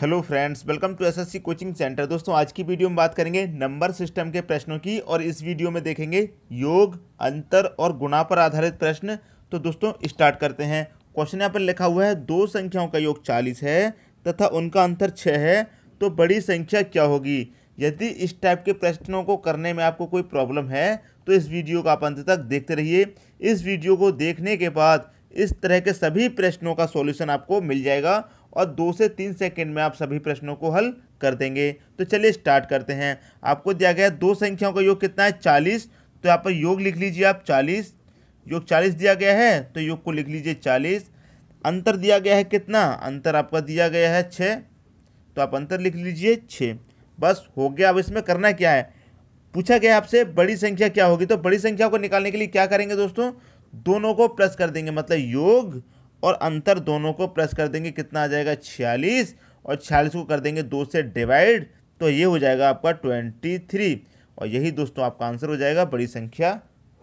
hello friends welcome to SSC coaching centre दोस्तों आज की वीडियो में बात करेंगे नंबर सिस्टम के प्रश्नों की और इस वीडियो में देखेंगे योग अंतर और गुणा पर आधारित प्रश्न तो दोस्तों स्टार्ट करते हैं क्वेश्चन यहाँ पर लिखा हुआ है दो संख्याओं का योग चालीस है तथा उनका अंतर छः है तो बड़ी संख्या क्या होगी यदि इस टाइप के प्रश्नों को करने में आपको कोई प्रॉब्लम है तो इस वीडियो को आप अंत तक देखते रहिए इस वीडियो को देखने के बाद इस तरह के सभी प्रश्नों का सॉल्यूशन आपको मिल जाएगा और दो से तीन सेकंड में आप सभी प्रश्नों को हल कर देंगे तो चलिए स्टार्ट करते हैं आपको दिया गया दो संख्याओं का योग कितना है चालीस तो यहाँ पर योग लिख लीजिए आप चालीस योग चालीस दिया गया है तो योग को लिख लीजिए चालीस अंतर दिया गया है कितना अंतर आपका दिया गया है छः तो आप अंतर लिख लीजिए छः बस हो गया अब इसमें करना क्या है पूछा गया आपसे बड़ी संख्या क्या होगी तो बड़ी संख्या को निकालने के लिए क्या करेंगे दोस्तों दोनों को प्लस कर देंगे मतलब योग और अंतर दोनों को प्लस कर देंगे कितना आ जाएगा छियालीस और छियालीस को कर देंगे दो से डिवाइड तो ये हो जाएगा आपका ट्वेंटी थ्री और यही दोस्तों आपका आंसर हो जाएगा बड़ी संख्या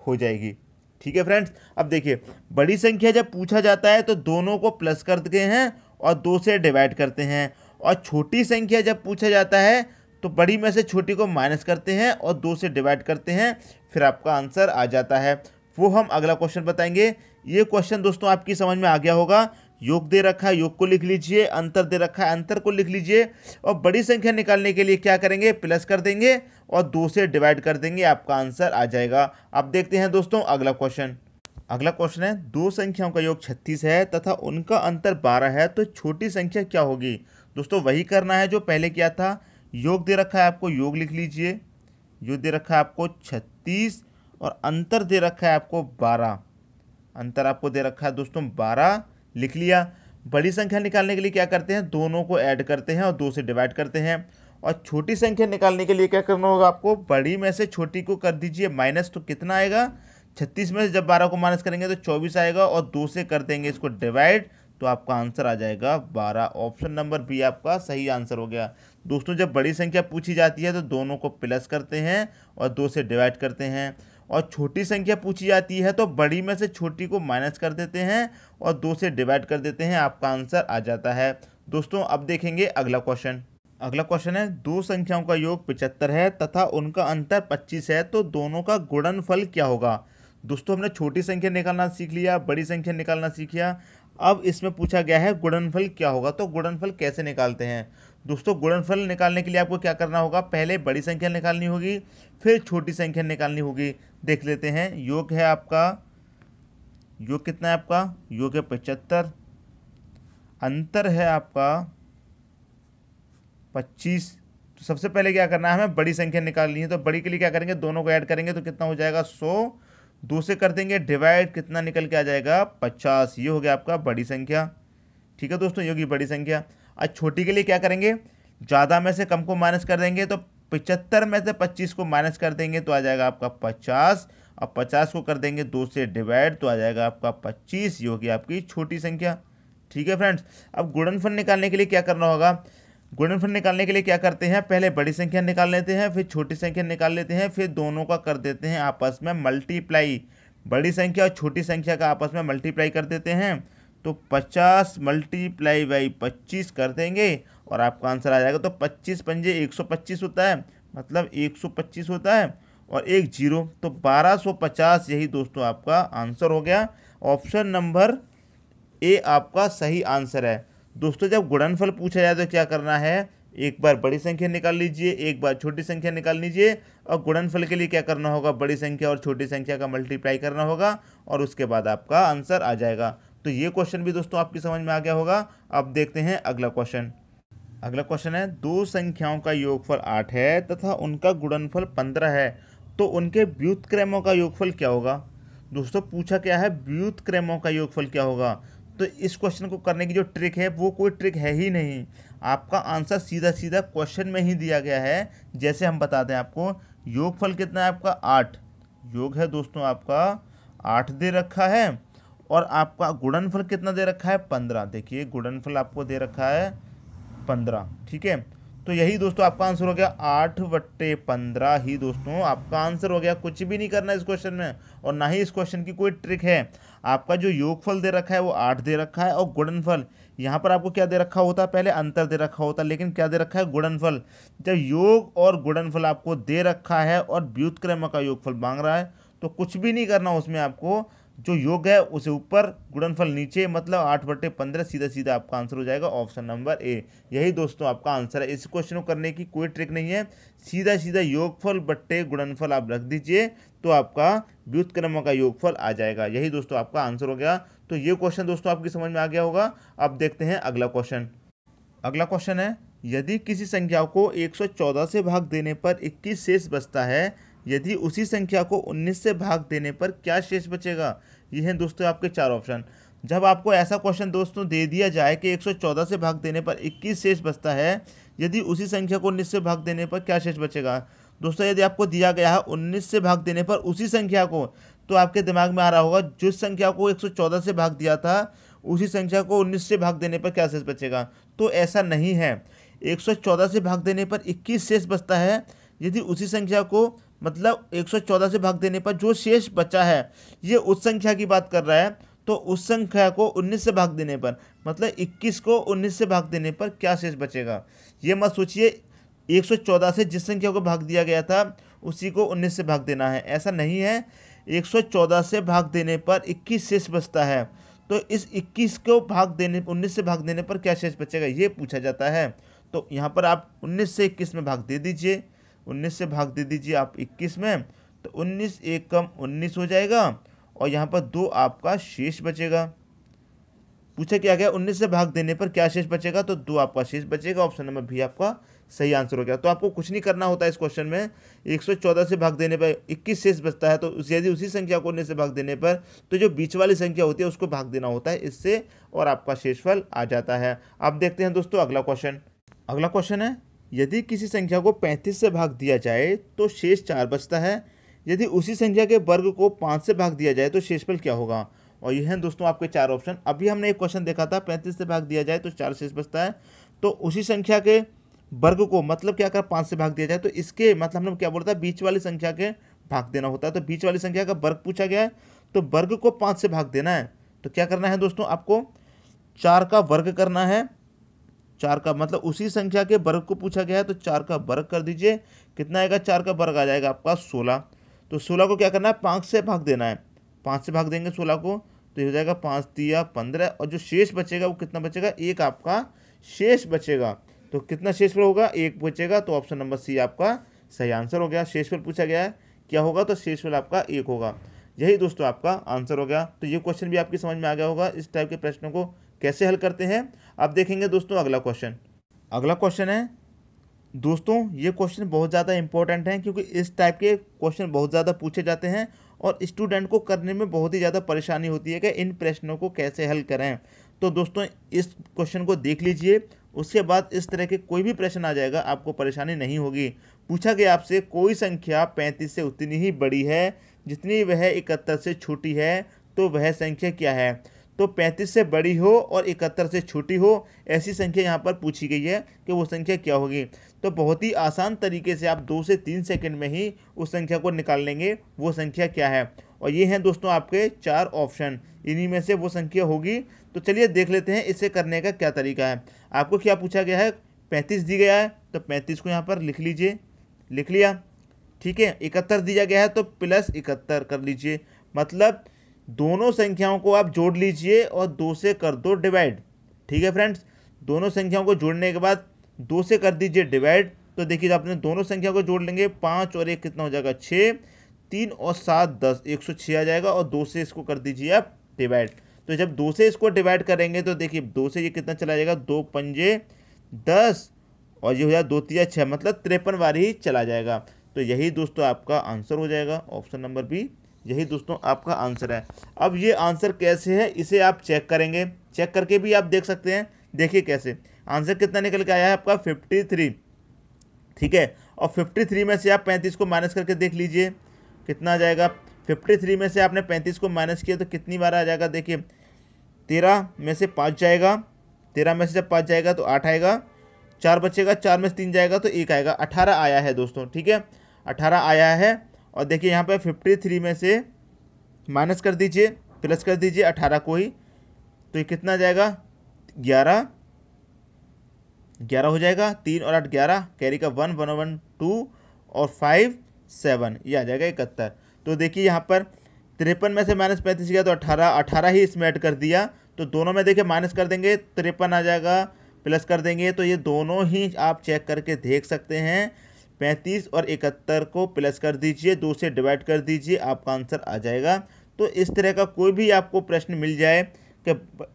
हो जाएगी ठीक है फ्रेंड्स अब देखिए बड़ी संख्या जब पूछा जाता है तो दोनों को प्लस कर देते हैं और दो से डिवाइड करते हैं और छोटी संख्या जब पूछा जाता है तो बड़ी में से छोटी को माइनस करते हैं और दो से डिवाइड करते हैं फिर आपका आंसर आ जाता है वो हम अगला क्वेश्चन बताएंगे ये क्वेश्चन दोस्तों आपकी समझ में आ गया होगा योग दे रखा है योग को लिख लीजिए अंतर दे रखा है अंतर को लिख लीजिए और बड़ी संख्या निकालने के लिए क्या करेंगे प्लस कर देंगे और दो से डिवाइड कर देंगे आपका आंसर आ जाएगा अब देखते हैं दोस्तों अगला क्वेश्चन अगला क्वेश्चन है दो संख्याओं का योग छत्तीस है तथा उनका अंतर बारह है तो छोटी संख्या क्या होगी दोस्तों वही करना है जो पहले किया था योग दे रखा है आपको योग लिख लीजिए योग दे रखा है आपको छत्तीस और अंतर दे रखा है आपको बारह अंतर आपको दे रखा है दोस्तों बारह लिख लिया बड़ी संख्या निकालने के लिए क्या करते हैं दोनों को ऐड करते हैं और दो से डिवाइड करते हैं और छोटी संख्या निकालने के लिए क्या करना होगा आपको बड़ी में से छोटी को कर दीजिए माइनस तो कितना आएगा छत्तीस में से जब बारह को माइनस करेंगे तो चौबीस आएगा और दो से कर देंगे इसको डिवाइड तो आपका आंसर आ जाएगा बारह ऑप्शन नंबर बी आपका सही आंसर हो गया दोस्तों जब बड़ी संख्या पूछी जाती है तो दोनों को प्लस करते हैं और दो से डिवाइड करते हैं और छोटी संख्या पूछी जाती है तो बड़ी में से छोटी को माइनस कर देते हैं और दो से डिवाइड कर देते हैं आपका आंसर आ जाता है दोस्तों अब देखेंगे अगला क्वेश्चन अगला क्वेश्चन है दो संख्याओं का योग पिचहत्तर है तथा उनका अंतर पच्चीस है तो दोनों का गुणन क्या होगा दोस्तों हमने छोटी संख्या निकालना सीख लिया बड़ी संख्या निकालना सीख लिया अब इसमें पूछा गया है गुणनफल क्या होगा तो गुणनफल कैसे निकालते हैं दोस्तों गुणनफल निकालने के लिए आपको क्या करना होगा पहले बड़ी संख्या निकालनी होगी फिर छोटी संख्या निकालनी होगी देख लेते हैं योग है आपका योग कितना है आपका योग है पचहत्तर अंतर है आपका पच्चीस तो सबसे पहले क्या करना है हमें बड़ी संख्या निकालनी है तो बड़ी के लिए क्या करेंगे दोनों को ऐड करेंगे तो कितना हो जाएगा सौ दो से कर देंगे डिवाइड कितना निकल के आ जाएगा पचास ये हो गया आपका बड़ी संख्या ठीक है दोस्तों योगी बड़ी संख्या आज छोटी के लिए क्या करेंगे ज़्यादा में से कम को माइनस कर देंगे तो पिचहत्तर में से पच्चीस को माइनस कर देंगे तो आ जाएगा आपका पचास और पचास को कर देंगे दो से डिवाइड तो आ जाएगा आपका पच्चीस ये होगी आपकी छोटी संख्या ठीक है फ्रेंड्स अब गुणनफल निकालने के लिए क्या करना होगा गुणनफल निकालने के लिए क्या करते हैं पहले बड़ी संख्या निकाल लेते हैं फिर छोटी संख्या निकाल लेते हैं फिर दोनों का कर देते हैं आपस में मल्टीप्लाई बड़ी संख्या और छोटी संख्या का आपस में मल्टीप्लाई कर देते हैं तो पचास मल्टीप्लाई बाई पच्चीस कर देंगे और आपका आंसर आ जाएगा तो पच्चीस पंजे एक सौ पच्चीस होता है मतलब एक सौ पच्चीस होता है और एक जीरो तो बारह सौ पचास यही दोस्तों आपका आंसर हो गया ऑप्शन नंबर ए आपका सही आंसर है दोस्तों जब गुणनफल पूछा जाए तो क्या करना है एक बार बड़ी संख्या निकाल लीजिए एक बार छोटी संख्या निकाल लीजिए और गुणनफल के लिए क्या करना होगा बड़ी संख्या और छोटी संख्या का मल्टीप्लाई करना होगा और उसके बाद आपका आंसर आ जाएगा तो ये क्वेश्चन भी दोस्तों आपकी समझ में आ गया होगा अब देखते हैं अगला क्वेश्चन अगला क्वेश्चन है दो संख्याओं का योगफल आठ है तथा उनका गुणनफल पंद्रह है तो उनके व्युतक्रमों का योगफल क्या होगा दोस्तों पूछा क्या है व्युतक्रमों का योगफल क्या होगा तो इस क्वेश्चन को करने की जो ट्रिक है वो कोई ट्रिक है ही नहीं आपका आंसर सीधा सीधा क्वेश्चन में ही दिया गया है जैसे हम बताते हैं आपको योगफल कितना है आपका आठ योग है दोस्तों आपका आठ दे रखा है और आपका गुड़नफल कितना दे रखा है पंद्रह देखिए गुड़नफल आपको दे रखा है पंद्रह ठीक है तो यही दोस्तों आपका आंसर हो गया आठ बट्टे पंद्रह ही दोस्तों आपका आंसर हो गया कुछ भी नहीं करना इस क्वेश्चन में और ना ही इस क्वेश्चन की कोई ट्रिक है आपका जो योगफल दे रखा है वो आठ दे रखा है और गुणनफल यहाँ पर आपको क्या दे रखा होता है पहले अंतर दे रखा होता है लेकिन क्या दे रखा है गुणनफल जब योग और गुणनफल आपको दे रखा है और व्युतक्रम का योगफल मांग रहा है तो कुछ भी नहीं करना उसमें आपको जो योग है उसे ऊपर गुणनफल नीचे मतलब आठ बटे पंद्रह सीधा सीधा आपका आंसर हो जाएगा ऑप्शन नंबर ए यही दोस्तों आपका आंसर है इस क्वेश्चन को करने की कोई ट्रिक नहीं है सीधा सीधा योगफल बट्टे गुणनफल आप रख दीजिए तो आपका व्युत्क्रमों का योगफल आ जाएगा यही दोस्तों आपका आंसर हो गया तो ये क्वेश्चन दोस्तों आपकी समझ में आ गया होगा अब देखते हैं अगला क्वेश्चन अगला क्वेश्चन है यदि किसी संख्या को एक से भाग देने पर इक्कीस शेष बचता है यदि उसी संख्या को 19 से भाग देने पर क्या शेष बचेगा ये हैं दोस्तों आपके चार ऑप्शन जब आपको ऐसा क्वेश्चन दोस्तों दे दिया जाए कि 114 से भाग देने पर 21 शेष बचता है यदि उसी संख्या को 19 से भाग देने पर क्या शेष बचेगा दोस्तों यदि आपको दिया गया है उन्नीस से भाग देने पर उसी संख्या को तो आपके दिमाग में आ रहा होगा जिस संख्या को 114 से भाग दिया था उसी संख्या को उन्नीस से भाग देने पर क्या शेष बचेगा तो ऐसा नहीं है 114 से भाग देने पर 21 शेष बचता है यदि उसी संख्या को मतलब 114 से भाग देने पर जो शेष बचा है ये उस संख्या की बात कर रहा है तो उस संख्या को 19 से भाग देने पर मतलब 21 को 19 से भाग देने पर क्या शेष बचेगा ये मत सोचिए 114 से जिस संख्या को भाग दिया गया था उसी को 19 से भाग देना है ऐसा नहीं है 114 से भाग देने पर 21 शेष बचता है तो इस 21 को भाग देने 19 से भाग देने पर क्या शेष बचेगा ये पूछा जाता है तो यहाँ पर आप 19 से 21 में भाग दे दीजिए उन्नीस से भाग दे दीजिए आप इक्कीस में तो उन्नीस एक कम उन्नीस हो जाएगा और यहाँ पर दो आपका शेष बचेगा पूछा क्या गया उन्नीस से भाग देने पर क्या शेष बचेगा तो दो आपका शेष बचेगा ऑप्शन नंबर भी आपका सही आंसर हो गया तो आपको कुछ नहीं करना होता है इस क्वेश्चन में 114 से भाग देने पर 21 शेष बचता है तो यदि उसी संख्या को उन्नीस से भाग देने पर तो जो बीच वाली संख्या होती है उसको भाग देना होता है इससे और आपका शेषफल आ जाता है अब देखते हैं दोस्तों अगला क्वेश्चन अगला क्वेश्चन है यदि किसी संख्या को पैंतीस से भाग दिया जाए तो शेष चार बचता है यदि उसी संख्या के वर्ग को पाँच से भाग दिया जाए तो शेषफल क्या होगा और यह है दोस्तों आपके चार ऑप्शन अभी हमने एक क्वेश्चन देखा था पैंतीस से भाग दिया जाए तो चार शेष बचता है तो उसी संख्या के वर्ग को मतलब क्या कर पाँच से भाग दिया जाए तो इसके मतलब हम क्या बोलता है बीच वाली संख्या के भाग देना होता है तो बीच वाली संख्या का वर्ग पूछा गया है तो वर्ग को पाँच से भाग देना है तो क्या करना है दोस्तों आपको चार का वर्ग करना है चार का मतलब उसी संख्या के वर्ग को पूछा गया है तो चार का वर्ग कर दीजिए कितना आएगा चार का वर्ग आ जाएगा आपका सोलह तो सोलह को क्या करना है पाँच से भाग देना है पाँच से भाग देंगे सोलह को तो हो जाएगा पाँच दिया पंद्रह और जो शेष बचेगा वो कितना बचेगा एक आपका शेष बचेगा तो कितना शेष पर होगा एक बचेगा तो ऑप्शन नंबर सी आपका सही आंसर हो गया शेष पर पूछा गया है क्या होगा तो शेष पर आपका एक होगा यही दोस्तों आपका आंसर हो गया तो ये क्वेश्चन भी आपकी समझ में आ गया होगा इस टाइप के प्रश्नों को कैसे हल करते हैं अब देखेंगे दोस्तों अगला क्वेश्चन अगला क्वेश्चन है दोस्तों ये क्वेश्चन बहुत ज़्यादा इंपॉर्टेंट हैं क्योंकि इस टाइप के क्वेश्चन बहुत ज़्यादा पूछे जाते हैं और स्टूडेंट को करने में बहुत ही ज़्यादा परेशानी होती है कि इन प्रश्नों को कैसे हल करें तो दोस्तों इस क्वेश्चन को देख लीजिए उसके बाद इस तरह के कोई भी प्रश्न आ जाएगा आपको परेशानी नहीं होगी पूछा गया आपसे कोई संख्या पैंतीस से उतनी ही बड़ी है जितनी वह इकहत्तर से छोटी है तो वह संख्या क्या है तो 35 से बड़ी हो और इकहत्तर से छोटी हो ऐसी संख्या यहाँ पर पूछी गई है कि वो संख्या क्या होगी तो बहुत ही आसान तरीके से आप दो से तीन सेकंड में ही उस संख्या को निकाल लेंगे वो संख्या क्या है और ये हैं दोस्तों आपके चार ऑप्शन इन्हीं में से वो संख्या होगी तो चलिए देख लेते हैं इसे करने का क्या तरीका है आपको क्या पूछा गया है पैंतीस दी गया है तो पैंतीस को यहाँ पर लिख लीजिए लिख लिया ठीक है इकहत्तर दिया गया है तो प्लस इकहत्तर कर लीजिए मतलब दोनों संख्याओं को आप जोड़ लीजिए और दो से कर दो डिवाइड ठीक है फ्रेंड्स दोनों संख्याओं को जोड़ने के बाद दो से कर दीजिए डिवाइड तो देखिए आपने दोनों संख्या को जोड़ लेंगे पाँच और एक कितना हो जाएगा छः तीन और सात दस एक सौ छः आ जाएगा और दो से इसको कर दीजिए आप डिवाइड तो जब दो से इसको डिवाइड करेंगे तो देखिए दो से ये कितना चला जाएगा दो पंजे दस और ये हो जाएगा दो तीन छः मतलब तिरपन बार ही चला जाएगा तो यही दोस्तों आपका आंसर हो जाएगा ऑप्शन नंबर बी यही दोस्तों आपका आंसर है अब ये आंसर कैसे है इसे आप चेक करेंगे चेक करके भी आप देख सकते हैं देखिए कैसे आंसर कितना निकल के आया है आपका फिफ्टी थ्री ठीक है और फिफ्टी थ्री में से आप पैंतीस को माइनस करके देख लीजिए कितना आ जाएगा फिफ्टी थ्री में से आपने पैंतीस को माइनस किया तो कितनी बार आ जाएगा देखिए तेरह में से पाँच जाएगा तेरह में से जब पाँच जाएगा तो आठ आएगा चार बचेगा चार में से तीन जाएगा तो एक आएगा अठारह आया है दोस्तों ठीक है अठारह आया है और देखिए यहाँ पर फिफ्टी थ्री में से माइनस कर दीजिए प्लस कर दीजिए अठारह को ही तो ये कितना आ जाएगा ग्यारह ग्यारह हो जाएगा तीन और आठ ग्यारह कैरी का वन वन वन टू और फाइव सेवन ये आ जाएगा इकहत्तर तो देखिए यहाँ पर तिरपन में से माइनस पैंतीस गया तो अठारह अठारह ही इसमें ऐड कर दिया तो दोनों में देखिए माइनस कर देंगे तिरपन आ जाएगा प्लस कर देंगे तो ये दोनों ही आप चेक करके देख सकते हैं पैंतीस और इकहत्तर को प्लस कर दीजिए दो से डिवाइड कर दीजिए आपका आंसर आ जाएगा तो इस तरह का कोई भी आपको प्रश्न मिल जाए कि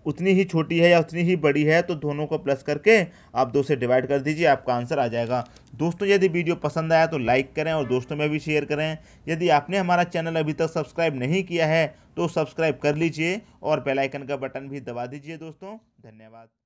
उतनी ही छोटी है या उतनी ही बड़ी है तो दोनों को प्लस करके आप दो से डिवाइड कर दीजिए आपका आंसर आ जाएगा दोस्तों यदि वीडियो पसंद आया तो लाइक करें और दोस्तों में भी शेयर करें यदि आपने हमारा चैनल अभी तक सब्सक्राइब नहीं किया है तो सब्सक्राइब कर लीजिए और बेलाइकन का बटन भी दबा दीजिए दोस्तों धन्यवाद